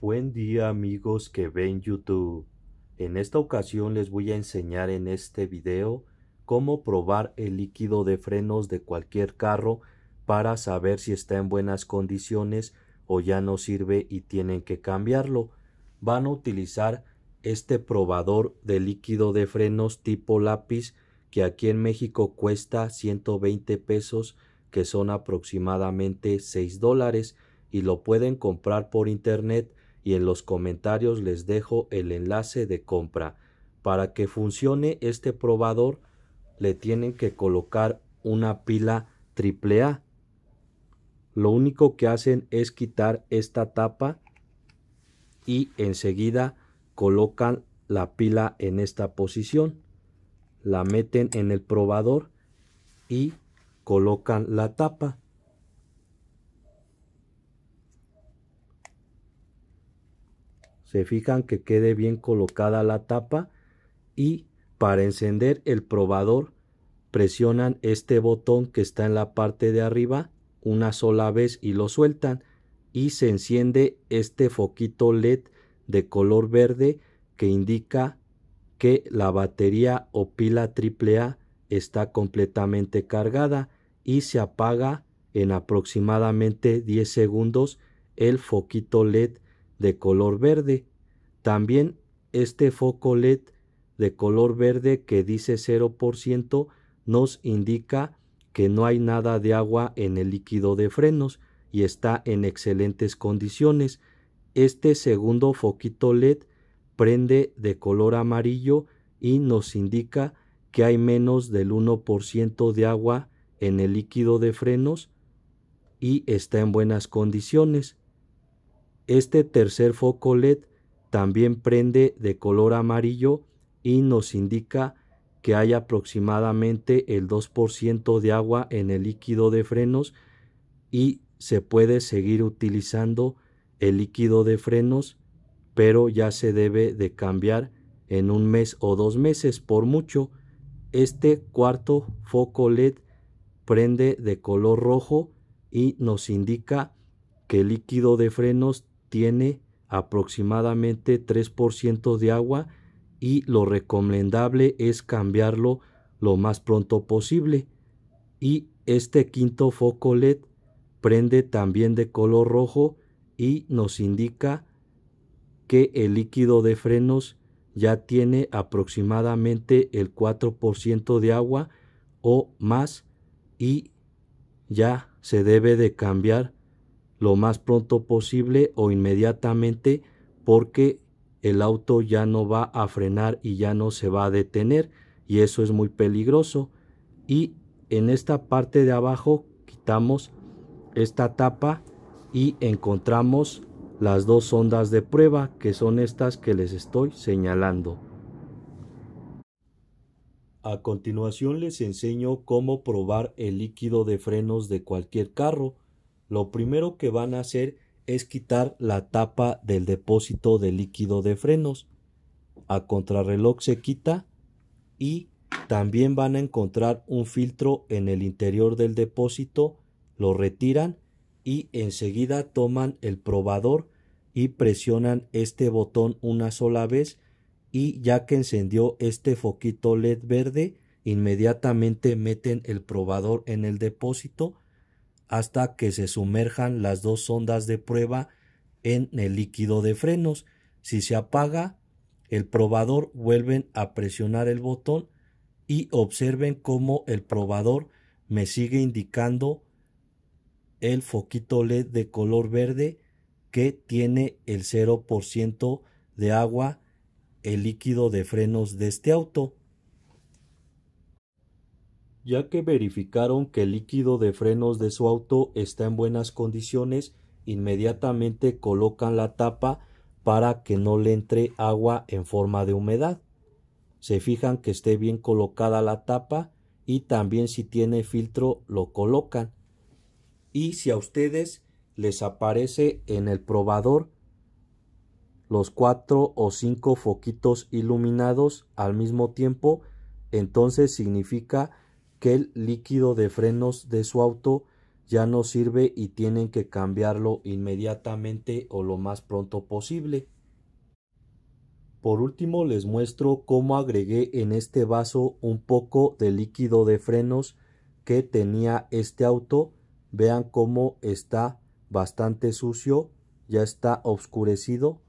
Buen día amigos que ven YouTube. En esta ocasión les voy a enseñar en este video cómo probar el líquido de frenos de cualquier carro para saber si está en buenas condiciones o ya no sirve y tienen que cambiarlo. Van a utilizar este probador de líquido de frenos tipo lápiz que aquí en México cuesta 120 pesos que son aproximadamente 6 dólares y lo pueden comprar por internet y en los comentarios les dejo el enlace de compra. Para que funcione este probador le tienen que colocar una pila AAA. Lo único que hacen es quitar esta tapa y enseguida colocan la pila en esta posición. La meten en el probador y colocan la tapa. Se fijan que quede bien colocada la tapa y para encender el probador presionan este botón que está en la parte de arriba una sola vez y lo sueltan y se enciende este foquito LED de color verde que indica que la batería o pila AAA está completamente cargada y se apaga en aproximadamente 10 segundos el foquito LED de color verde. También este foco LED de color verde que dice 0% nos indica que no hay nada de agua en el líquido de frenos y está en excelentes condiciones. Este segundo foquito LED prende de color amarillo y nos indica que hay menos del 1% de agua en el líquido de frenos y está en buenas condiciones. Este tercer foco LED también prende de color amarillo y nos indica que hay aproximadamente el 2% de agua en el líquido de frenos y se puede seguir utilizando el líquido de frenos pero ya se debe de cambiar en un mes o dos meses por mucho este cuarto foco led prende de color rojo y nos indica que el líquido de frenos tiene aproximadamente 3% de agua y lo recomendable es cambiarlo lo más pronto posible. Y este quinto foco LED prende también de color rojo y nos indica que el líquido de frenos ya tiene aproximadamente el 4% de agua o más y ya se debe de cambiar lo más pronto posible o inmediatamente porque el auto ya no va a frenar y ya no se va a detener y eso es muy peligroso y en esta parte de abajo quitamos esta tapa y encontramos las dos ondas de prueba que son estas que les estoy señalando. A continuación les enseño cómo probar el líquido de frenos de cualquier carro lo primero que van a hacer es quitar la tapa del depósito de líquido de frenos. A contrarreloj se quita y también van a encontrar un filtro en el interior del depósito, lo retiran y enseguida toman el probador y presionan este botón una sola vez y ya que encendió este foquito LED verde, inmediatamente meten el probador en el depósito hasta que se sumerjan las dos ondas de prueba en el líquido de frenos. Si se apaga el probador, vuelven a presionar el botón y observen cómo el probador me sigue indicando el foquito LED de color verde que tiene el 0% de agua, el líquido de frenos de este auto ya que verificaron que el líquido de frenos de su auto está en buenas condiciones, inmediatamente colocan la tapa para que no le entre agua en forma de humedad. Se fijan que esté bien colocada la tapa y también si tiene filtro lo colocan. Y si a ustedes les aparece en el probador los cuatro o cinco foquitos iluminados al mismo tiempo, entonces significa que el líquido de frenos de su auto ya no sirve y tienen que cambiarlo inmediatamente o lo más pronto posible. Por último les muestro cómo agregué en este vaso un poco de líquido de frenos que tenía este auto. Vean cómo está bastante sucio, ya está oscurecido.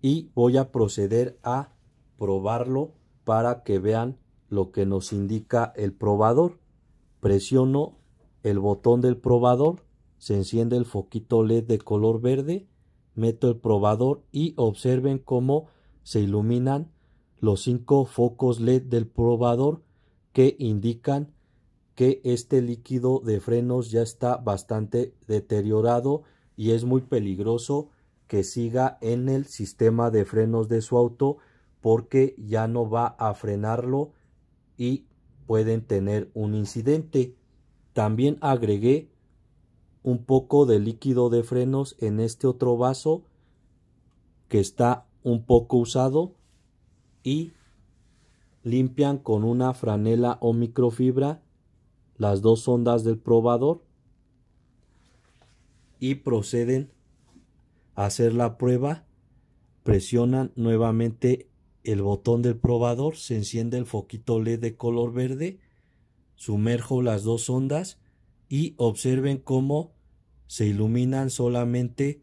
Y voy a proceder a probarlo para que vean lo que nos indica el probador. Presiono el botón del probador, se enciende el foquito LED de color verde, meto el probador y observen cómo se iluminan los cinco focos LED del probador que indican que este líquido de frenos ya está bastante deteriorado y es muy peligroso que siga en el sistema de frenos de su auto porque ya no va a frenarlo y pueden tener un incidente. También agregué un poco de líquido de frenos en este otro vaso que está un poco usado y limpian con una franela o microfibra las dos ondas del probador y proceden a hacer la prueba presionan nuevamente el botón del probador, se enciende el foquito LED de color verde, sumerjo las dos ondas y observen cómo se iluminan solamente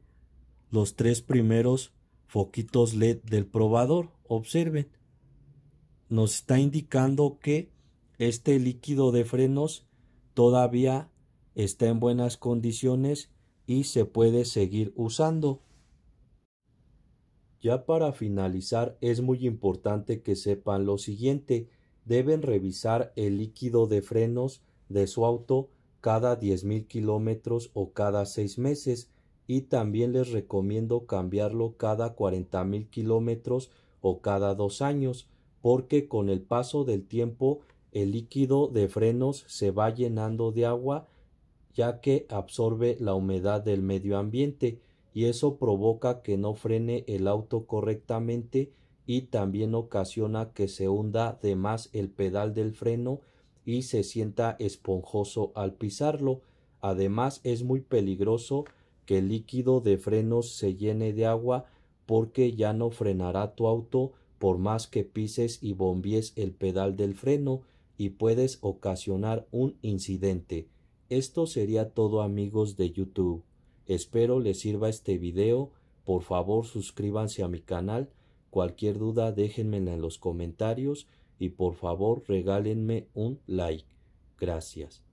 los tres primeros foquitos LED del probador. Observen, nos está indicando que este líquido de frenos todavía está en buenas condiciones y se puede seguir usando. Ya para finalizar es muy importante que sepan lo siguiente, deben revisar el líquido de frenos de su auto cada 10.000 kilómetros o cada seis meses y también les recomiendo cambiarlo cada 40.000 kilómetros o cada dos años porque con el paso del tiempo el líquido de frenos se va llenando de agua ya que absorbe la humedad del medio ambiente y eso provoca que no frene el auto correctamente y también ocasiona que se hunda de más el pedal del freno y se sienta esponjoso al pisarlo. Además es muy peligroso que el líquido de frenos se llene de agua porque ya no frenará tu auto por más que pises y bombies el pedal del freno y puedes ocasionar un incidente. Esto sería todo amigos de YouTube. Espero les sirva este video. Por favor suscríbanse a mi canal. Cualquier duda déjenmela en los comentarios y por favor regálenme un like. Gracias.